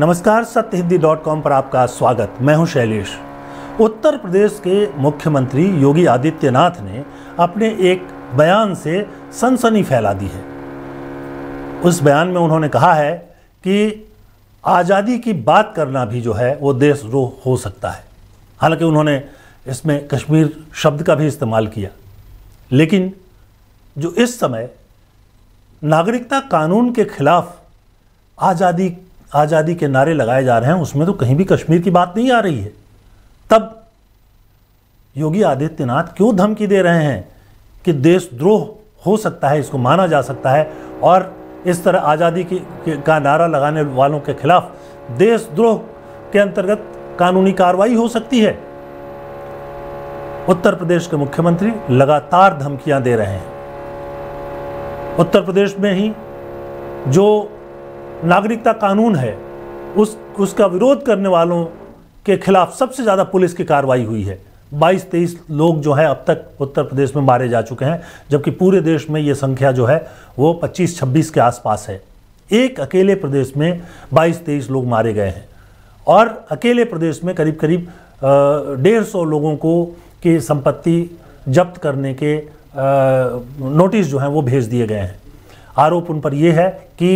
नमस्कार सत्य Hindi dot com पर आपका स्वागत मैं हूं शैलेश उत्तर प्रदेश के मुख्यमंत्री योगी आदित्यनाथ ने अपने एक बयान से सनसनी फैला दी है उस बयान में उन्होंने कहा है कि आज़ादी की बात करना भी जो है वो देशद्रोह हो सकता है हालांकि उन्होंने इसमें कश्मीर शब्द का भी इस्तेमाल किया लेकिन जो इस समय नागरिकता कानून के खिलाफ आज़ादी आज़ादी के नारे लगाए जा रहे हैं उसमें तो कहीं भी कश्मीर की बात नहीं आ रही है तब योगी आदित्यनाथ क्यों धमकी दे रहे हैं कि देशद्रोह हो सकता है इसको माना जा सकता है और इस तरह आज़ादी का नारा लगाने वालों के खिलाफ देशद्रोह के अंतर्गत कानूनी कार्रवाई हो सकती है उत्तर प्रदेश के मुख्यमंत्री लगातार धमकियां दे रहे हैं उत्तर प्रदेश में ही जो नागरिकता कानून है उस उसका विरोध करने वालों के खिलाफ सबसे ज़्यादा पुलिस की कार्रवाई हुई है 22 तेईस लोग जो हैं अब तक उत्तर प्रदेश में मारे जा चुके हैं जबकि पूरे देश में ये संख्या जो है वो 25-26 के आसपास है एक अकेले प्रदेश में 22 तेईस लोग मारे गए हैं और अकेले प्रदेश में करीब करीब डेढ़ सौ लोगों को की संपत्ति जब्त करने के आ, नोटिस जो हैं वो भेज दिए गए हैं आरोप उन पर यह है कि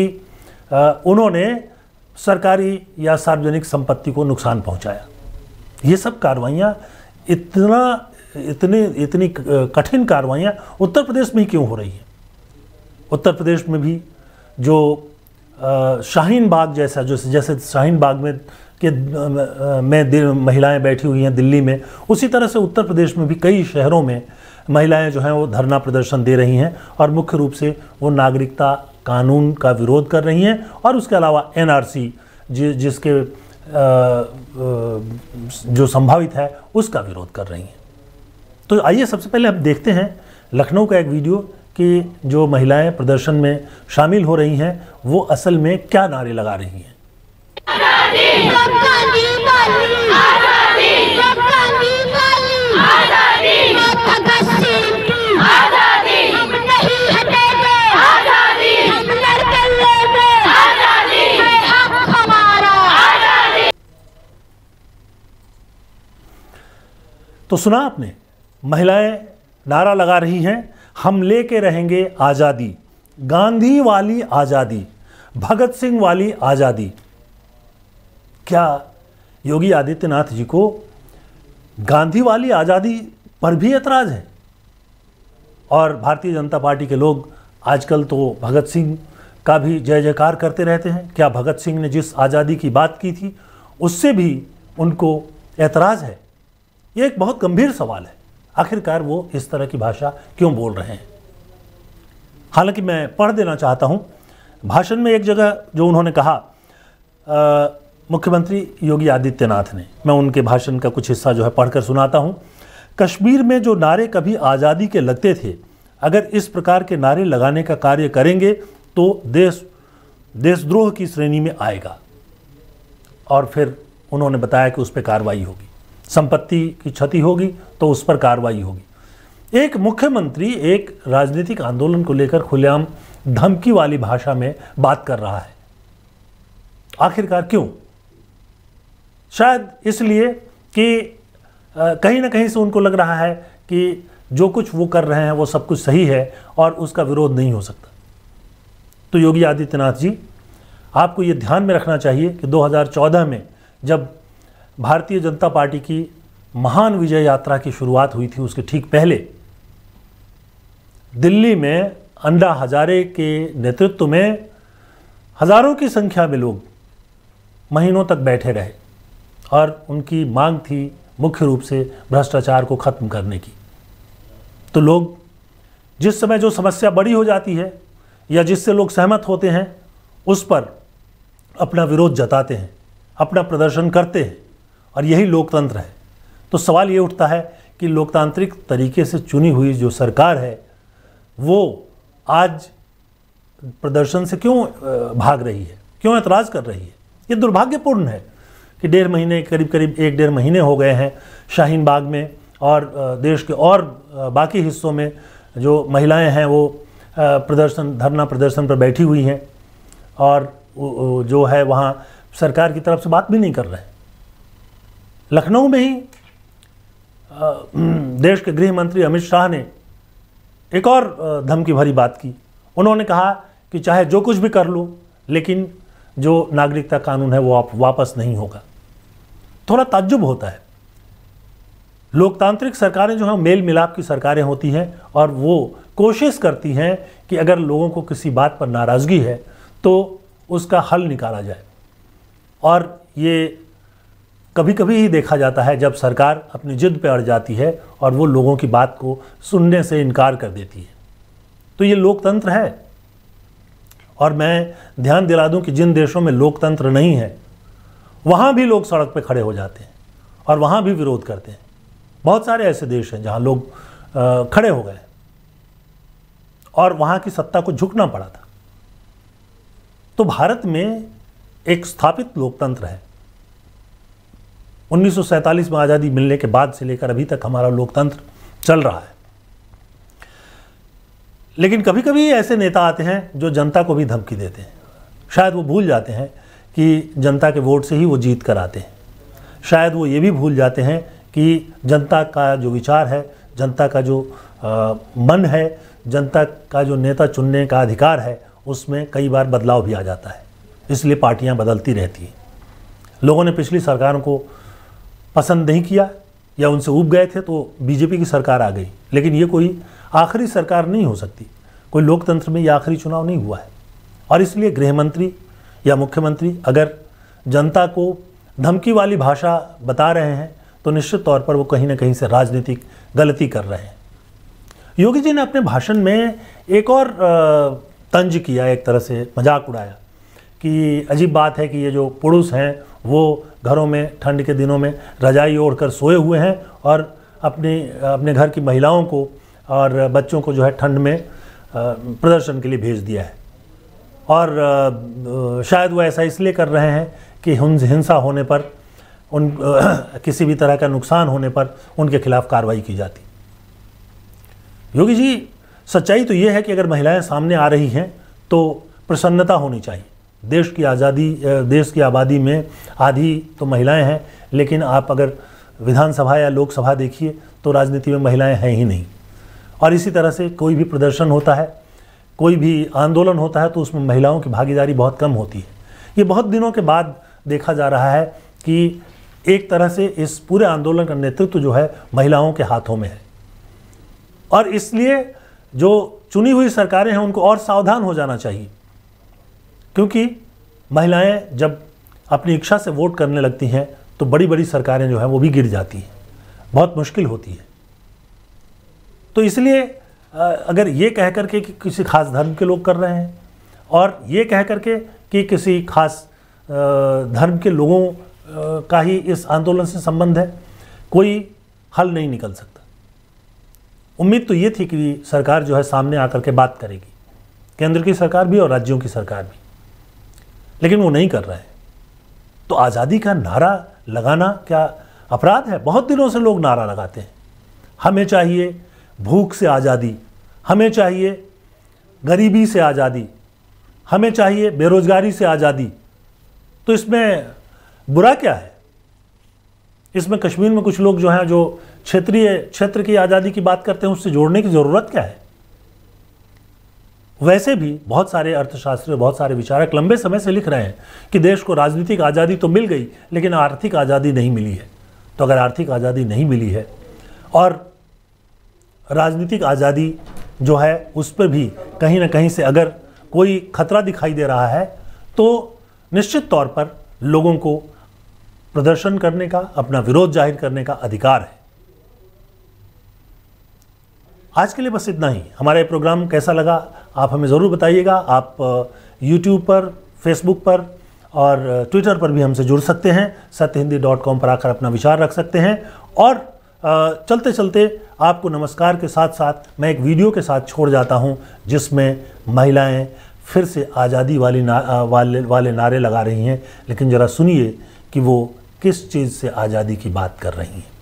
उन्होंने सरकारी या सार्वजनिक संपत्ति को नुकसान पहुंचाया ये सब कार्रवाइयाँ इतना इतने इतनी कठिन कार्रवाइयाँ उत्तर प्रदेश में ही क्यों हो रही हैं उत्तर प्रदेश में भी जो शाहीन बाग जैसा जो जैसे शाहीन बाग में के में महिलाएं बैठी हुई हैं दिल्ली में उसी तरह से उत्तर प्रदेश में भी कई शहरों में महिलाएं जो हैं वो धरना प्रदर्शन दे रही हैं और मुख्य रूप से वो नागरिकता कानून का विरोध कर रही हैं और उसके अलावा एनआरसी जि, जिसके आ, जो संभावित है उसका विरोध कर रही हैं तो आइए सबसे पहले हम देखते हैं लखनऊ का एक वीडियो कि जो महिलाएं प्रदर्शन में शामिल हो रही हैं वो असल में क्या नारे लगा रही हैं तो सुना आपने महिलाएं नारा लगा रही हैं हम ले के रहेंगे आज़ादी गांधी वाली आज़ादी भगत सिंह वाली आज़ादी क्या योगी आदित्यनाथ जी को गांधी वाली आज़ादी पर भी एतराज़ है और भारतीय जनता पार्टी के लोग आजकल तो भगत सिंह का भी जय जयकार करते रहते हैं क्या भगत सिंह ने जिस आज़ादी की बात की थी उससे भी उनको एतराज़ है ये एक बहुत गंभीर सवाल है आखिरकार वो इस तरह की भाषा क्यों बोल रहे हैं हालांकि मैं पढ़ देना चाहता हूँ भाषण में एक जगह जो उन्होंने कहा मुख्यमंत्री योगी आदित्यनाथ ने मैं उनके भाषण का कुछ हिस्सा जो है पढ़कर सुनाता हूँ कश्मीर में जो नारे कभी आज़ादी के लगते थे अगर इस प्रकार के नारे लगाने का कार्य करेंगे तो देश देशद्रोह की श्रेणी में आएगा और फिर उन्होंने बताया कि उस पर कार्रवाई होगी संपत्ति की क्षति होगी तो उस पर कार्रवाई होगी एक मुख्यमंत्री एक राजनीतिक आंदोलन को लेकर खुलेआम धमकी वाली भाषा में बात कर रहा है आखिरकार क्यों शायद इसलिए कि कहीं ना कहीं से उनको लग रहा है कि जो कुछ वो कर रहे हैं वो सब कुछ सही है और उसका विरोध नहीं हो सकता तो योगी आदित्यनाथ जी आपको ये ध्यान में रखना चाहिए कि 2014 में जब भारतीय जनता पार्टी की महान विजय यात्रा की शुरुआत हुई थी उसके ठीक पहले दिल्ली में अंडा हजारे के नेतृत्व में हजारों की संख्या में लोग महीनों तक बैठे रहे और उनकी मांग थी मुख्य रूप से भ्रष्टाचार को ख़त्म करने की तो लोग जिस समय जो समस्या बड़ी हो जाती है या जिससे लोग सहमत होते हैं उस पर अपना विरोध जताते हैं अपना प्रदर्शन करते हैं और यही लोकतंत्र है तो सवाल ये उठता है कि लोकतांत्रिक तरीके से चुनी हुई जो सरकार है वो आज प्रदर्शन से क्यों भाग रही है क्यों ऐतराज़ कर रही है ये दुर्भाग्यपूर्ण है कि डेढ़ महीने करीब करीब एक डेढ़ महीने हो गए हैं शाहीन बाग में और देश के और बाकी हिस्सों में जो महिलाएं हैं वो प्रदर्शन धरना प्रदर्शन पर बैठी हुई हैं और जो है वहाँ सरकार की तरफ से बात भी नहीं कर रहे हैं लखनऊ में ही देश के गृह मंत्री अमित शाह ने एक और धमकी भरी बात की उन्होंने कहा कि चाहे जो कुछ भी कर लो लेकिन जो नागरिकता कानून है वो आप वापस नहीं होगा थोड़ा ताज्जुब होता है लोकतांत्रिक सरकारें जो हैं मेल मिलाप की सरकारें होती हैं और वो कोशिश करती हैं कि अगर लोगों को किसी बात पर नाराज़गी है तो उसका हल निकाला जाए और ये कभी कभी ही देखा जाता है जब सरकार अपनी जिद पर अड़ जाती है और वो लोगों की बात को सुनने से इनकार कर देती है तो ये लोकतंत्र है और मैं ध्यान दिला दूं कि जिन देशों में लोकतंत्र नहीं है वहाँ भी लोग सड़क पर खड़े हो जाते हैं और वहाँ भी विरोध करते हैं बहुत सारे ऐसे देश हैं जहाँ लोग खड़े हो गए और वहाँ की सत्ता को झुकना पड़ा था तो भारत में एक स्थापित लोकतंत्र है 1947 में आज़ादी मिलने के बाद से लेकर अभी तक हमारा लोकतंत्र चल रहा है लेकिन कभी कभी ऐसे नेता आते हैं जो जनता को भी धमकी देते हैं शायद वो भूल जाते हैं कि जनता के वोट से ही वो जीत कर आते हैं शायद वो ये भी भूल जाते हैं कि जनता का जो विचार है जनता का जो आ, मन है जनता का जो नेता चुनने का अधिकार है उसमें कई बार बदलाव भी आ जाता है इसलिए पार्टियां बदलती रहती हैं लोगों ने पिछली सरकारों को पसंद नहीं किया या उनसे उब गए थे तो बीजेपी की सरकार आ गई लेकिन ये कोई आखिरी सरकार नहीं हो सकती कोई लोकतंत्र में ये आखिरी चुनाव नहीं हुआ है और इसलिए गृह मंत्री या मुख्यमंत्री अगर जनता को धमकी वाली भाषा बता रहे हैं तो निश्चित तौर पर वो कहीं ना कहीं से राजनीतिक गलती कर रहे हैं योगी जी ने अपने भाषण में एक और तंज किया एक तरह से मजाक उड़ाया कि अजीब बात है कि ये जो पुरुष हैं वो घरों में ठंड के दिनों में रजाई ओढ़कर सोए हुए हैं और अपने अपने घर की महिलाओं को और बच्चों को जो है ठंड में प्रदर्शन के लिए भेज दिया है और शायद वो ऐसा इसलिए कर रहे हैं कि हिंसा होने पर उन किसी भी तरह का नुकसान होने पर उनके खिलाफ कार्रवाई की जाती योगी जी सच्चाई तो ये है कि अगर महिलाएं सामने आ रही हैं तो प्रसन्नता होनी चाहिए देश की आज़ादी देश की आबादी में आधी तो महिलाएं हैं लेकिन आप अगर विधानसभा या लोकसभा देखिए तो राजनीति में महिलाएं हैं ही नहीं और इसी तरह से कोई भी प्रदर्शन होता है कोई भी आंदोलन होता है तो उसमें महिलाओं की भागीदारी बहुत कम होती है ये बहुत दिनों के बाद देखा जा रहा है कि एक तरह से इस पूरे आंदोलन का नेतृत्व जो है महिलाओं के हाथों में है और इसलिए जो चुनी हुई सरकारें हैं उनको और सावधान हो जाना चाहिए क्योंकि महिलाएं जब अपनी इच्छा से वोट करने लगती हैं तो बड़ी बड़ी सरकारें जो हैं वो भी गिर जाती हैं बहुत मुश्किल होती है तो इसलिए अगर ये कह करके कि किसी खास धर्म के लोग कर रहे हैं और ये कह करके कि किसी खास धर्म के लोगों का ही इस आंदोलन से संबंध है कोई हल नहीं निकल सकता उम्मीद तो ये थी कि सरकार जो है सामने आकर के बात करेगी केंद्र की सरकार भी और राज्यों की सरकार भी लेकिन वो नहीं कर रहे हैं तो आज़ादी का नारा लगाना क्या अपराध है बहुत दिनों से लोग नारा लगाते हैं हमें चाहिए भूख से आज़ादी हमें चाहिए गरीबी से आज़ादी हमें चाहिए बेरोज़गारी से आज़ादी तो इसमें बुरा क्या है इसमें कश्मीर में कुछ लोग जो हैं जो क्षेत्रीय क्षेत्र की आज़ादी की बात करते हैं उससे जोड़ने की ज़रूरत क्या है वैसे भी बहुत सारे अर्थशास्त्री बहुत सारे विचारक लंबे समय से लिख रहे हैं कि देश को राजनीतिक आज़ादी तो मिल गई लेकिन आर्थिक आज़ादी नहीं मिली है तो अगर आर्थिक आज़ादी नहीं मिली है और राजनीतिक आज़ादी जो है उस पर भी कहीं ना कहीं से अगर कोई खतरा दिखाई दे रहा है तो निश्चित तौर पर लोगों को प्रदर्शन करने का अपना विरोध जाहिर करने का अधिकार है आज के लिए बस इतना ही हमारा ये प्रोग्राम कैसा लगा आप हमें ज़रूर बताइएगा आप यूट्यूब पर फेसबुक पर और ट्विटर पर भी हमसे जुड़ सकते हैं सत्य हिंदी डॉट कॉम पर आकर अपना विचार रख सकते हैं और चलते चलते आपको नमस्कार के साथ साथ मैं एक वीडियो के साथ छोड़ जाता हूं जिसमें महिलाएं फिर से आज़ादी वाली ना वाले वाले नारे लगा रही हैं लेकिन ज़रा सुनिए कि वो किस चीज़ से आज़ादी की बात कर रही हैं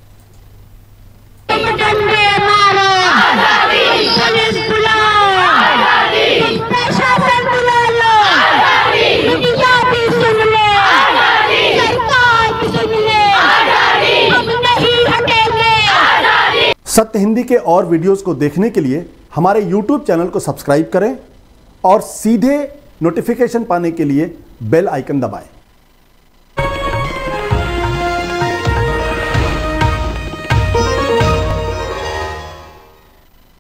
सत्य हिंदी के और वीडियोस को देखने के लिए हमारे यूट्यूब चैनल को सब्सक्राइब करें और सीधे नोटिफिकेशन पाने के लिए बेल आइकन दबाएं